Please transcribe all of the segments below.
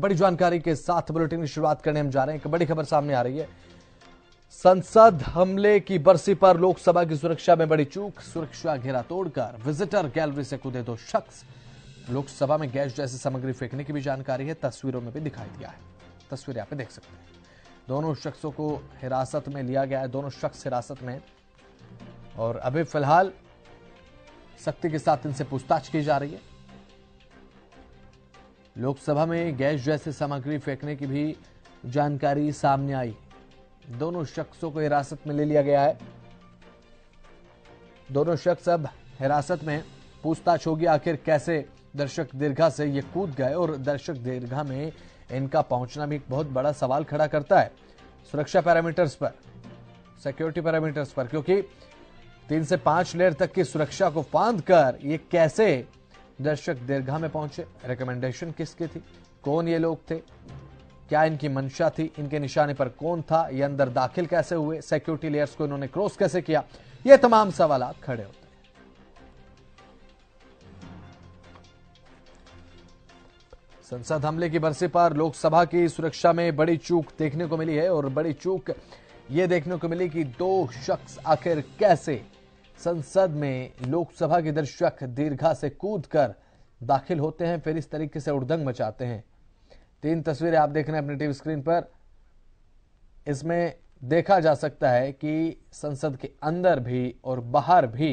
बड़ी जानकारी के साथ बुलेटिन की शुरुआत करने हम जा रहे हैं एक बड़ी खबर सामने आ रही है संसद हमले की बरसी पर लोकसभा की सुरक्षा में बड़ी चूक सुरक्षा घेरा तोड़कर विजिटर गैलरी से कूदे दो शख्स लोकसभा में गैस जैसी सामग्री फेंकने की भी जानकारी है तस्वीरों में भी दिखाई दिया है तस्वीरें आप देख सकते हैं दोनों शख्सों को हिरासत में लिया गया है दोनों शख्स हिरासत में और अभी फिलहाल सख्ती के साथ इनसे पूछताछ की जा रही है लोकसभा में गैस जैसी सामग्री फेंकने की भी जानकारी सामने आई दोनों शख्सों को हिरासत में ले लिया गया है दोनों शख्स अब हिरासत में पूछताछ होगी आखिर कैसे दर्शक दीर्घा से ये कूद गए और दर्शक दीर्घा में इनका पहुंचना भी एक बहुत बड़ा सवाल खड़ा करता है सुरक्षा पैरामीटर्स पर सिक्योरिटी पैरामीटर्स पर क्योंकि तीन से पांच लेयर तक की सुरक्षा को फांद कर ये कैसे दर्शक दीर्घा में पहुंचे रिकमेंडेशन किसकी थी कौन ये लोग थे क्या इनकी मंशा थी इनके निशाने पर कौन था ये अंदर दाखिल कैसे हुए सिक्योरिटी लेयर्स को इन्होंने क्रॉस कैसे किया ये तमाम सवाल खड़े होते हैं संसद हमले की बरसी पर लोकसभा की सुरक्षा में बड़ी चूक देखने को मिली है और बड़ी चूक ये देखने को मिली कि दो शख्स आखिर कैसे संसद में लोकसभा के दर्शक दीर्घा से कूद कर दाखिल होते हैं फिर इस तरीके से उड़दंग मचाते हैं तीन तस्वीरें आप देख रहे हैं अपने टीवी स्क्रीन पर इसमें देखा जा सकता है कि संसद के अंदर भी और बाहर भी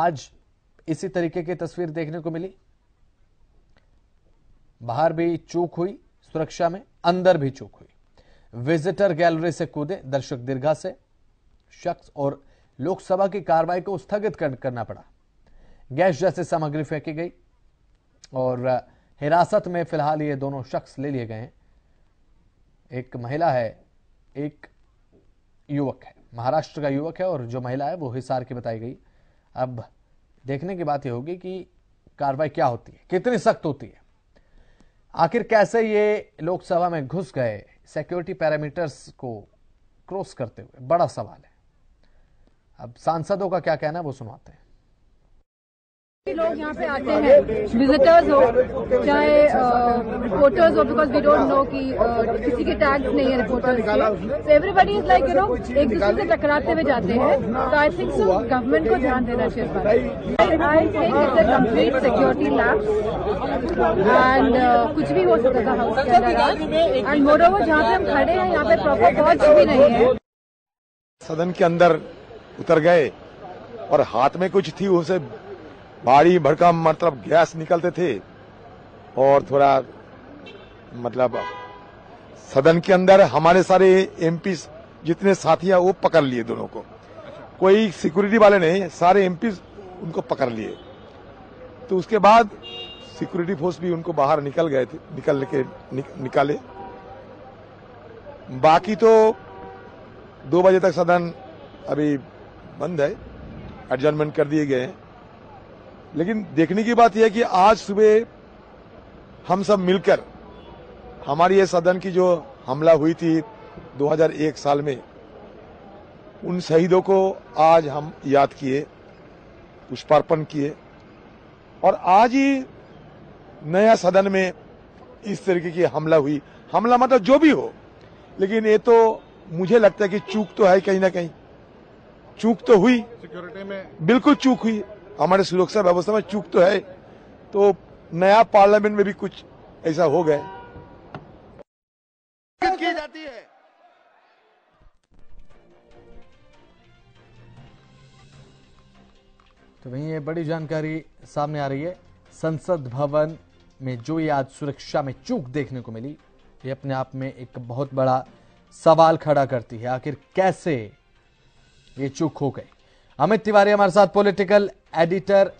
आज इसी तरीके की तस्वीर देखने को मिली बाहर भी चूक हुई सुरक्षा में अंदर भी चूक हुई विजिटर गैलरी से कूदे दर्शक दीर्घा से शख्स और लोकसभा की कार्रवाई को स्थगित कर, करना पड़ा गैस जैसे सामग्री फेंकी गई और हिरासत में फिलहाल ये दोनों शख्स ले लिए गए हैं एक महिला है एक युवक है महाराष्ट्र का युवक है और जो महिला है वो हिसार की बताई गई अब देखने की बात यह होगी कि कार्रवाई क्या होती है कितनी सख्त होती है आखिर कैसे ये लोकसभा में घुस गए सिक्योरिटी पैरामीटर्स को क्रॉस करते हुए बड़ा सवाल है अब सांसदों का क्या कहना है वो सुनवाते हैं लोग यहाँ पे आते हैं विजिटर्स हो चाहे रिपोर्टर्स हो बिकॉज वी डोंट नो कि किसी के टैग्स नहीं है रिपोर्टर्स तो everybody is like you know एक दूसरे से टकराते हुए जाते हैं तो आई थिंक सो गवर्नमेंट को ध्यान देना चाहिए I think it's a complete security lab and कुछ भी हो सकता था हाउस के अंदर एंड मोर ओवर जहाँ पे हम खड़े हैं यहाँ पे प्रॉपर वॉच भी नहीं है सदन के अंदर उतर गए और हाथ में कुछ थी उसे भारी भड़का मतलब गैस निकलते थे और थोड़ा मतलब सदन के अंदर हमारे सारे एमपी जितने साथी है वो पकड़ लिए दोनों को कोई सिक्योरिटी वाले नहीं सारे एमपी उनको पकड़ लिए तो उसके बाद सिक्योरिटी फोर्स भी उनको बाहर निकल गए थे निकल के निक, निकाले बाकी तो दो बजे तक सदन अभी बंद है एडजमेंट कर दिए गए हैं लेकिन देखने की बात यह है कि आज सुबह हम सब मिलकर हमारी ये सदन की जो हमला हुई थी 2001 साल में उन शहीदों को आज हम याद किए पुष्पार्पण किए और आज ही नया सदन में इस तरीके की हमला हुई हमला मतलब जो भी हो लेकिन ये तो मुझे लगता है कि चूक तो है कहीं ना कहीं चूक तो हुई सिक्योरिटी में बिल्कुल चूक हुई हमारे सुरक्षा व्यवस्था में चूक तो है तो नया पार्लियामेंट में भी कुछ ऐसा हो गए की जाती है तो वहीं ये बड़ी जानकारी सामने आ रही है संसद भवन में जो ये आज सुरक्षा में चूक देखने को मिली ये अपने आप में एक बहुत बड़ा सवाल खड़ा करती है आखिर कैसे ये चूक हो गई अमित तिवारी हमारे साथ पॉलिटिकल एडिटर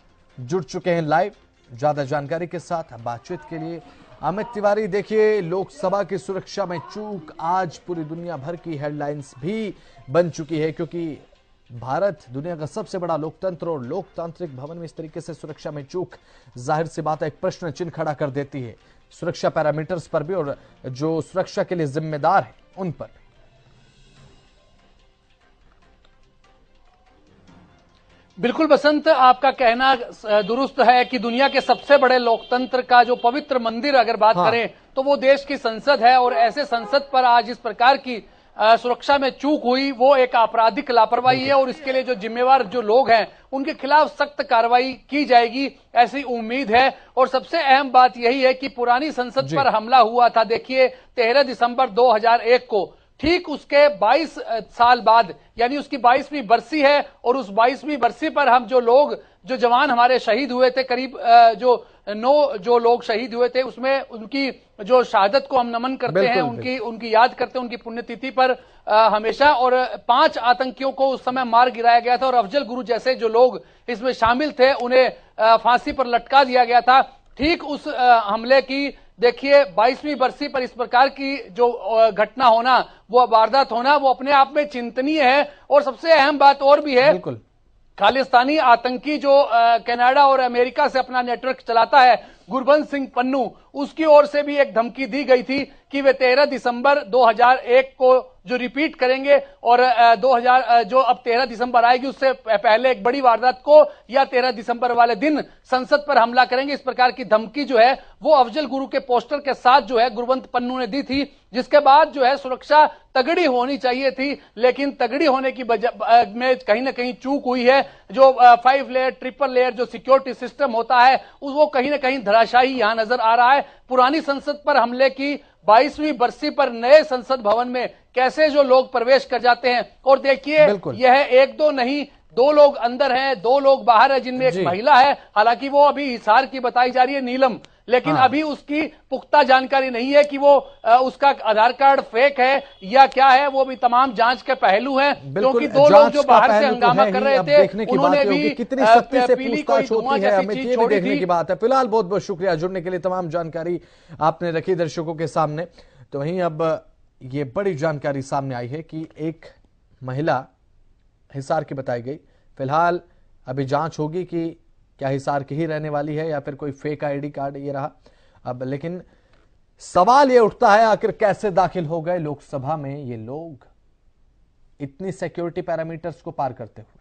जुड़ चुके हैं लाइव ज्यादा जानकारी के साथ बातचीत के लिए अमित तिवारी देखिए लोकसभा की सुरक्षा में चूक आज पूरी दुनिया भर की हेडलाइंस भी बन चुकी है क्योंकि भारत दुनिया का सबसे बड़ा लोकतंत्र और लोकतांत्रिक भवन में इस तरीके से सुरक्षा में चूक जाहिर सी बात है एक प्रश्न चिन्ह खड़ा कर देती है सुरक्षा पैरामीटर्स पर भी और जो सुरक्षा के लिए जिम्मेदार है उन पर बिल्कुल बसंत आपका कहना दुरुस्त है कि दुनिया के सबसे बड़े लोकतंत्र का जो पवित्र मंदिर अगर बात हाँ। करें तो वो देश की संसद है और ऐसे संसद पर आज इस प्रकार की सुरक्षा में चूक हुई वो एक आपराधिक लापरवाही है और इसके लिए जो जिम्मेवार जो लोग हैं उनके खिलाफ सख्त कार्रवाई की जाएगी ऐसी उम्मीद है और सबसे अहम बात यही है कि पुरानी संसद पर हमला हुआ था देखिए तेरह दिसंबर 2001 को ठीक उसके 22 साल बाद यानी उसकी 22वीं बरसी है और उस 22वीं बरसी पर हम जो लोग जो जवान हमारे शहीद हुए थे करीब जो नौ जो लोग शहीद हुए थे उसमें उनकी जो शहादत को हम नमन करते हैं उनकी उनकी याद करते हैं उनकी पुण्यतिथि पर आ, हमेशा और पांच आतंकियों को उस समय मार गिराया गया था और अफजल गुरु जैसे जो लोग इसमें शामिल थे उन्हें फांसी पर लटका दिया गया था ठीक उस हमले की देखिए 22वीं बरसी पर इस प्रकार की जो घटना होना वो वारदात होना वो अपने आप में चिंतनीय है और सबसे अहम बात और भी है बिल्कुल खालिस्तानी आतंकी जो कनाडा और अमेरिका से अपना नेटवर्क चलाता है गुरबंश सिंह पन्नू उसकी ओर से भी एक धमकी दी गई थी कि वे 13 दिसंबर 2001 को जो रिपीट करेंगे और 2000 जो अब 13 दिसंबर आएगी उससे पहले एक बड़ी वारदात को या 13 दिसंबर वाले दिन संसद पर हमला करेंगे इस प्रकार की धमकी जो है वो अफजल गुरु के पोस्टर के साथ जो है गुरुवंत पन्नू ने दी थी जिसके बाद जो है सुरक्षा तगड़ी होनी चाहिए थी लेकिन तगड़ी होने की में कहीं ना कहीं चूक हुई है जो फाइव लेयर ट्रिपल लेयर जो सिक्योरिटी सिस्टम होता है वो कहीं ना कहीं धराशाही यहां नजर आ रहा है है पुरानी संसद पर हमले की बाईसवीं बरसी पर नए संसद भवन में कैसे जो लोग प्रवेश कर जाते हैं और देखिए यह एक दो नहीं दो लोग अंदर हैं दो लोग बाहर हैं जिनमें एक महिला है हालांकि वो अभी हिसार की बताई जा रही है नीलम लेकिन हाँ। अभी उसकी पुख्ता जानकारी नहीं है कि वो उसका आधार कार्ड फेक है या क्या है वो भी तमाम जांच के पहलू हैं क्योंकि दो लोग जो बाहर से तो हंगामा कर रहे थे उन्होंने भी कितनी सख्ती से पूछताछ होती है हमें ये भी देखने की बात है फिलहाल बहुत बहुत शुक्रिया जुड़ने के लिए तमाम जानकारी आपने रखी दर्शकों के सामने तो वहीं अब ये बड़ी जानकारी सामने आई है कि एक महिला हिसार की बताई गई फिलहाल अभी जांच होगी कि क्या हिसार की ही रहने वाली है या फिर कोई फेक आईडी कार्ड ये रहा अब लेकिन सवाल ये उठता है आखिर कैसे दाखिल हो गए लोकसभा में ये लोग इतनी सिक्योरिटी पैरामीटर्स को पार करते हुए